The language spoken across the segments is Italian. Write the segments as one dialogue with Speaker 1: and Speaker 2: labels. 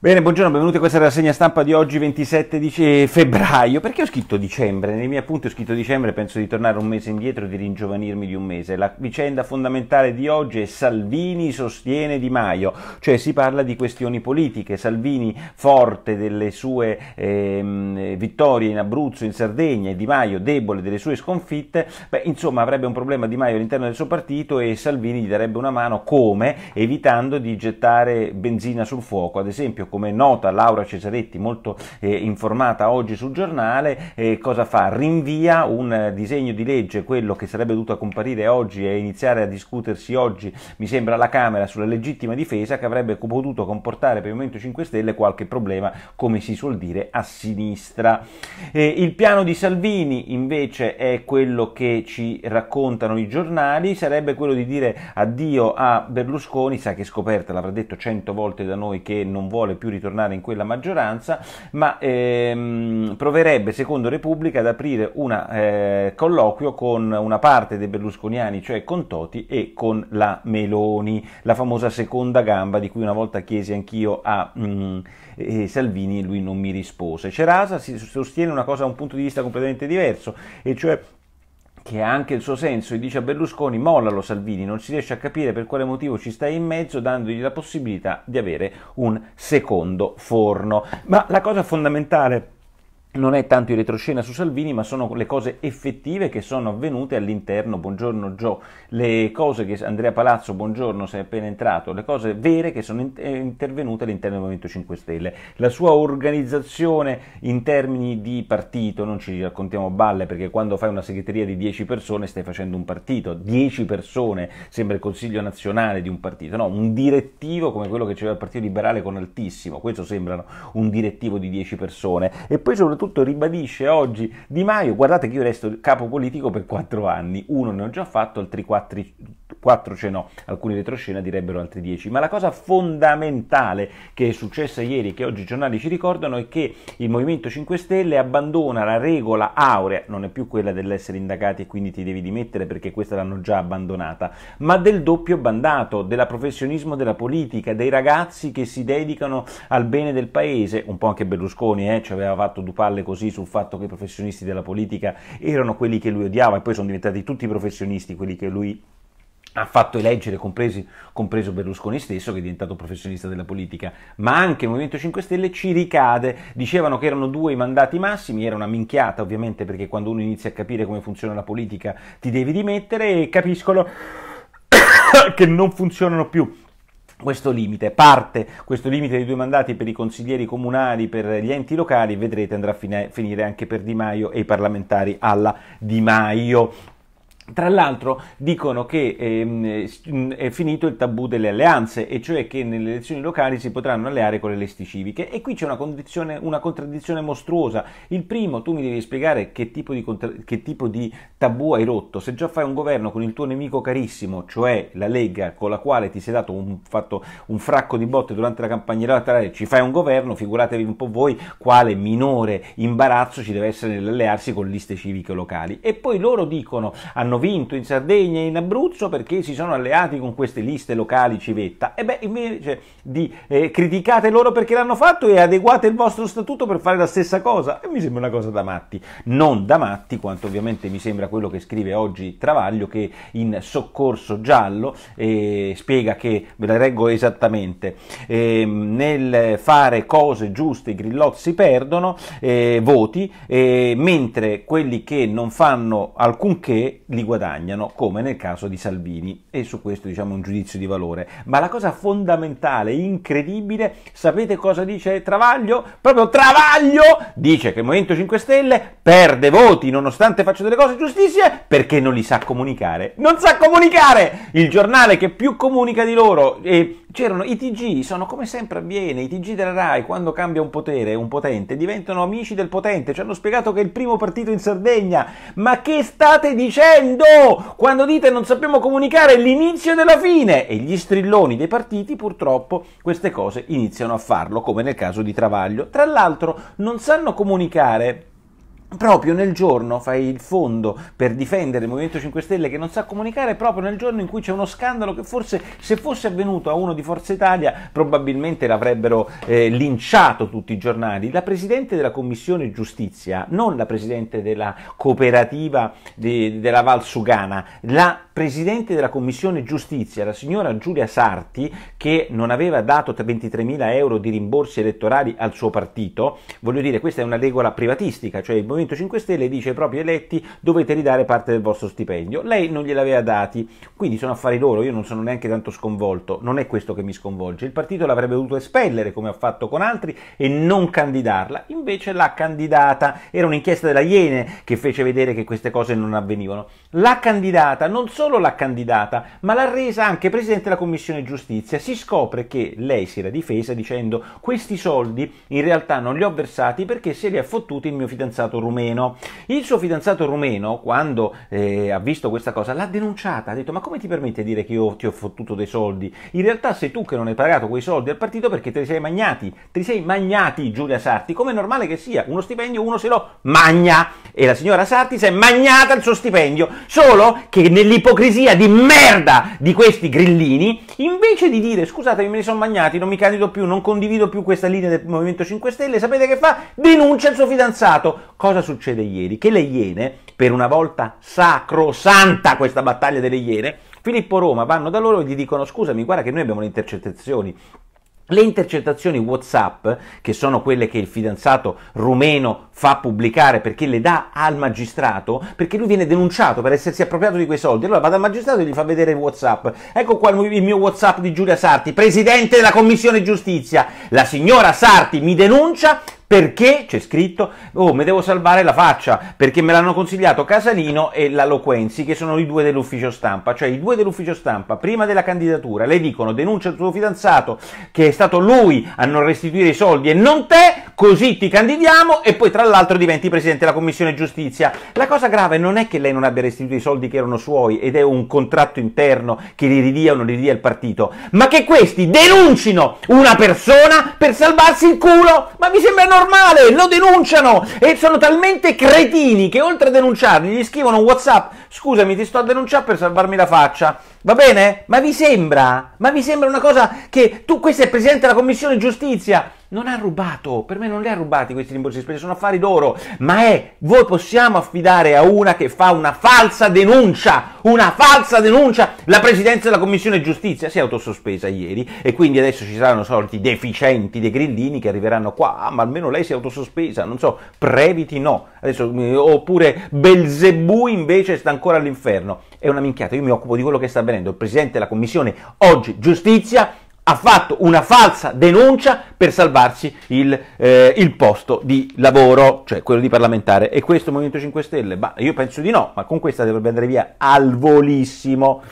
Speaker 1: Bene, buongiorno, benvenuti a questa rassegna stampa di oggi 27 eh, febbraio. Perché ho scritto dicembre? Nei miei appunti ho scritto dicembre, penso di tornare un mese indietro e di ringiovanirmi di un mese. La vicenda fondamentale di oggi è Salvini sostiene Di Maio, cioè si parla di questioni politiche. Salvini forte delle sue eh, vittorie in Abruzzo, in Sardegna, e Di Maio debole delle sue sconfitte, beh, insomma avrebbe un problema Di Maio all'interno del suo partito e Salvini gli darebbe una mano come? Evitando di gettare benzina sul fuoco, ad esempio come nota Laura Cesaretti, molto eh, informata oggi sul giornale, eh, cosa fa? Rinvia un eh, disegno di legge, quello che sarebbe dovuto comparire oggi e iniziare a discutersi oggi, mi sembra, alla Camera sulla legittima difesa, che avrebbe potuto comportare per il Movimento 5 Stelle qualche problema, come si suol dire, a sinistra. Eh, il piano di Salvini, invece, è quello che ci raccontano i giornali, sarebbe quello di dire addio a Berlusconi, sa che scoperta, l'avrà detto cento volte da noi, che non vuole più ritornare in quella maggioranza, ma ehm, proverebbe, secondo Repubblica, ad aprire un eh, colloquio con una parte dei berlusconiani, cioè con Toti e con la Meloni, la famosa seconda gamba di cui una volta chiesi anch'io a mm, eh, Salvini e lui non mi rispose. Cerasa si sostiene una cosa da un punto di vista completamente diverso, e cioè che ha anche il suo senso, e dice a Berlusconi mollalo Salvini, non si riesce a capire per quale motivo ci stai in mezzo dandogli la possibilità di avere un secondo forno. Ma la cosa fondamentale non è tanto in retroscena su Salvini, ma sono le cose effettive che sono avvenute all'interno. Buongiorno Gio, le cose che Andrea Palazzo, buongiorno, sei appena entrato, le cose vere che sono eh, intervenute all'interno del Movimento 5 Stelle. La sua organizzazione in termini di partito, non ci raccontiamo balle perché quando fai una segreteria di 10 persone stai facendo un partito, 10 persone sembra il consiglio nazionale di un partito, no, un direttivo come quello che c'era il Partito Liberale con Altissimo, questo sembra un direttivo di 10 persone e poi soprattutto soprattutto ribadisce oggi Di Maio, guardate che io resto capo politico per quattro anni, uno ne ho già fatto, altri quattro 4 ce n'ho, alcuni retroscena direbbero altri 10. Ma la cosa fondamentale che è successa ieri, che oggi i giornali ci ricordano, è che il Movimento 5 Stelle abbandona la regola aurea, non è più quella dell'essere indagati e quindi ti devi dimettere perché questa l'hanno già abbandonata, ma del doppio bandato, della professionismo della politica, dei ragazzi che si dedicano al bene del paese, un po' anche Berlusconi eh, ci aveva fatto dupalle così sul fatto che i professionisti della politica erano quelli che lui odiava e poi sono diventati tutti professionisti quelli che lui ha fatto eleggere compresi, compreso Berlusconi stesso che è diventato professionista della politica, ma anche il Movimento 5 Stelle ci ricade, dicevano che erano due i mandati massimi, era una minchiata ovviamente perché quando uno inizia a capire come funziona la politica ti devi dimettere e capiscono che non funzionano più questo limite, parte questo limite dei due mandati per i consiglieri comunali, per gli enti locali, vedrete andrà a finire anche per Di Maio e i parlamentari alla Di Maio. Tra l'altro dicono che ehm, è finito il tabù delle alleanze, e cioè che nelle elezioni locali si potranno alleare con le liste civiche. E qui c'è una, una contraddizione mostruosa. Il primo, tu mi devi spiegare che tipo, che tipo, di tabù hai rotto. Se già fai un governo con il tuo nemico carissimo, cioè la Lega, con la quale ti sei dato un, fatto un fracco di botte durante la campagna elettorale, ci fai un governo, figuratevi un po' voi quale minore imbarazzo ci deve essere nell'allearsi con liste civiche locali. E poi loro dicono, hanno hanno vinto in Sardegna e in Abruzzo perché si sono alleati con queste liste locali civetta. E beh, invece di eh, criticate loro perché l'hanno fatto e adeguate il vostro statuto per fare la stessa cosa. E mi sembra una cosa da matti. Non da matti, quanto ovviamente mi sembra quello che scrive oggi Travaglio, che in soccorso giallo eh, spiega che, ve la reggo esattamente, eh, nel fare cose giuste i grillozzi si perdono, eh, voti, eh, mentre quelli che non fanno alcunché li guadagnano, come nel caso di Salvini. E su questo diciamo un giudizio di valore. Ma la cosa fondamentale, incredibile, sapete cosa dice Travaglio? Proprio Travaglio dice che il Movimento 5 Stelle perde voti nonostante faccia delle cose giustissime perché non li sa comunicare. Non sa comunicare! il giornale che più comunica di loro. E c'erano i TG, sono come sempre avviene, i TG della RAI quando cambia un potere, un potente, diventano amici del potente, ci hanno spiegato che è il primo partito in Sardegna. Ma che state dicendo quando dite non sappiamo comunicare l'inizio della fine? E gli strilloni dei partiti purtroppo queste cose iniziano a farlo, come nel caso di Travaglio. Tra l'altro non sanno comunicare proprio nel giorno fai il fondo per difendere il Movimento 5 Stelle che non sa comunicare, proprio nel giorno in cui c'è uno scandalo che forse se fosse avvenuto a uno di Forza Italia probabilmente l'avrebbero eh, linciato tutti i giornali. La Presidente della Commissione Giustizia, non la Presidente della cooperativa di, della Sugana, la presidente della Commissione Giustizia, la signora Giulia Sarti, che non aveva dato mila euro di rimborsi elettorali al suo partito, voglio dire, questa è una regola privatistica, cioè il Movimento 5 Stelle dice ai propri eletti dovete ridare parte del vostro stipendio, lei non gliel'aveva dati, quindi sono affari loro, io non sono neanche tanto sconvolto, non è questo che mi sconvolge, il partito l'avrebbe dovuto espellere come ha fatto con altri e non candidarla, invece l'ha candidata, era un'inchiesta della Iene che fece vedere che queste cose non avvenivano, l'ha candidata non solo solo l'ha candidata, ma l'ha resa anche presidente della Commissione Giustizia. Si scopre che lei si era difesa dicendo questi soldi in realtà non li ho versati perché se li ha fottuti il mio fidanzato rumeno. Il suo fidanzato rumeno, quando eh, ha visto questa cosa, l'ha denunciata, ha detto ma come ti permette di dire che io ti ho fottuto dei soldi? In realtà sei tu che non hai pagato quei soldi al partito perché te li sei magnati, te li sei magnati Giulia Sarti, come è normale che sia, uno stipendio uno se lo magna e la signora Sarti si è magnata il suo stipendio, solo che nell'ipocrisia l'ipocrisia di merda di questi grillini, invece di dire scusatemi me ne sono magnati, non mi candido più, non condivido più questa linea del Movimento 5 Stelle, sapete che fa? Denuncia il suo fidanzato. Cosa succede ieri? Che le Iene, per una volta sacrosanta questa battaglia delle Iene, Filippo Roma vanno da loro e gli dicono scusami guarda che noi abbiamo le intercettazioni le intercettazioni WhatsApp, che sono quelle che il fidanzato rumeno fa pubblicare perché le dà al magistrato, perché lui viene denunciato per essersi appropriato di quei soldi, allora va dal magistrato e gli fa vedere WhatsApp. Ecco qua il mio WhatsApp di Giulia Sarti, presidente della Commissione Giustizia. La signora Sarti mi denuncia, perché c'è scritto, oh, mi devo salvare la faccia, perché me l'hanno consigliato Casalino e la Loquenzi, che sono i due dell'ufficio stampa. Cioè i due dell'ufficio stampa, prima della candidatura, le dicono denuncia il tuo fidanzato, che è stato lui a non restituire i soldi e non te, così ti candidiamo e poi tra l'altro diventi presidente della commissione giustizia. La cosa grave non è che lei non abbia restituito i soldi che erano suoi ed è un contratto interno che li ridia o non li ridia il partito, ma che questi denuncino una persona per salvarsi il culo. Ma mi sembra normale, lo denunciano e sono talmente cretini che oltre a denunciarli gli scrivono un WhatsApp, scusami ti sto a denunciare per salvarmi la faccia. Va bene? Ma vi sembra? Ma vi sembra una cosa che tu, questo è presidente della commissione giustizia, non ha rubato, per me non li ha rubati questi rimborsi spese, sono affari d'oro, ma è, voi possiamo affidare a una che fa una falsa denuncia, una falsa denuncia, la Presidenza della Commissione Giustizia si è autosospesa ieri e quindi adesso ci saranno soliti deficienti dei grillini che arriveranno qua, ah, ma almeno lei si è autosospesa, non so, Previti no, adesso, mm, oppure Belzebù invece sta ancora all'inferno, è una minchiata, io mi occupo di quello che sta avvenendo, il Presidente della Commissione oggi Giustizia ha fatto una falsa denuncia per salvarsi il, eh, il, posto di lavoro, cioè quello di parlamentare. E questo il Movimento 5 Stelle? Ma io penso di no, ma con questa dovrebbe andare via al volissimo.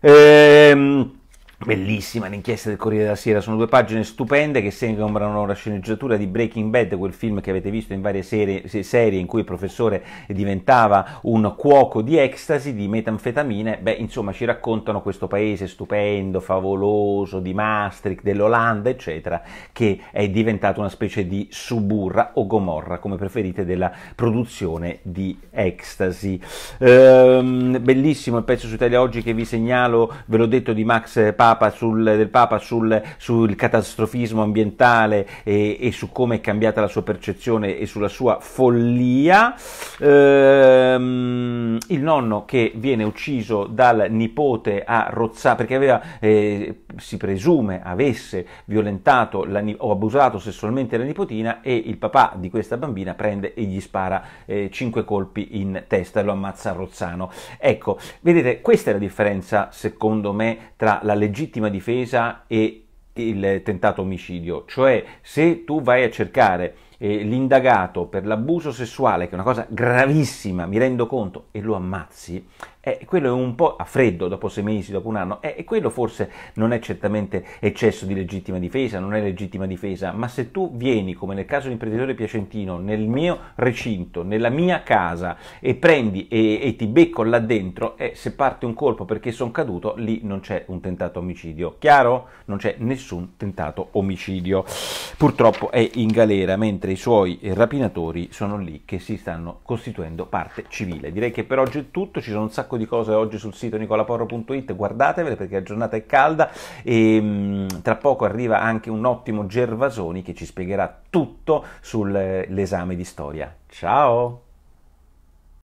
Speaker 1: Ehm, bellissima l'inchiesta del Corriere della Sera, sono due pagine stupende che sembrano la sceneggiatura di Breaking Bad, quel film che avete visto in varie serie, serie in cui il professore diventava un cuoco di ecstasy, di metanfetamine, beh insomma ci raccontano questo paese stupendo, favoloso, di Maastricht, dell'Olanda eccetera, che è diventato una specie di suburra o gomorra come preferite della produzione di ecstasy. Ehm, bellissimo il pezzo su Italia Oggi che vi segnalo, ve l'ho detto di Max Paolo, Papa sul, del Papa sul, sul catastrofismo ambientale e, e, su come è cambiata la sua percezione e sulla sua follia. Ehm, il nonno che viene ucciso dal nipote a Rozzano perché aveva, eh, si presume avesse violentato la, o abusato sessualmente la nipotina e il papà di questa bambina prende e gli spara eh, 5 colpi in testa e lo ammazza a Rozzano. Ecco, vedete, questa è la differenza secondo me tra la legge legittima difesa e il tentato omicidio, cioè se tu vai a cercare eh, l'indagato per l'abuso sessuale, che è una cosa gravissima, mi rendo conto, e lo ammazzi, eh, quello è un po' a freddo dopo sei mesi, dopo un anno, eh, e quello forse non è certamente eccesso di legittima difesa, non è legittima difesa, ma se tu vieni, come nel caso dell'imprenditore piacentino, nel mio recinto, nella mia casa e prendi e, e ti becco là dentro, e eh, se parte un colpo perché sono caduto, lì non c'è un tentato omicidio, chiaro? Non c'è nessun tentato omicidio. Purtroppo è in galera, mentre i suoi rapinatori sono lì che si stanno costituendo parte civile. Direi che per oggi è tutto, ci sono un sacco sacco di cose oggi sul sito nicolaporro.it, guardatevele perché la giornata è calda e ehm, mh, tra poco arriva anche un ottimo Gervasoni che ci spiegherà tutto sull'esame eh, di storia. Ciao!